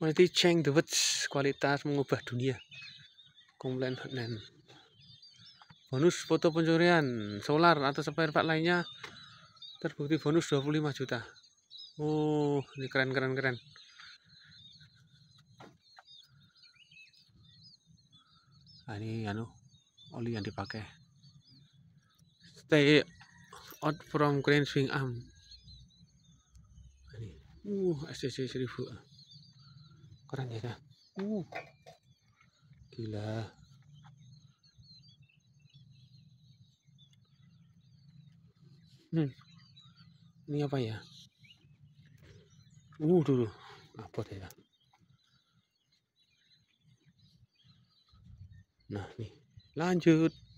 Quality change the words, kualitas mengubah dunia. Komplain hotline. Bonus foto pencurian, solar atau spare part lainnya terbukti bonus 25 juta. Oh, ini keren keren keren. Nah, ini anu oli yang dipakai. Stay out from crane swing arm. Ini. Uh, SCC 1000 keren ya kan? uh gila hmm ini apa ya uh dulu apa ya nah nih lanjut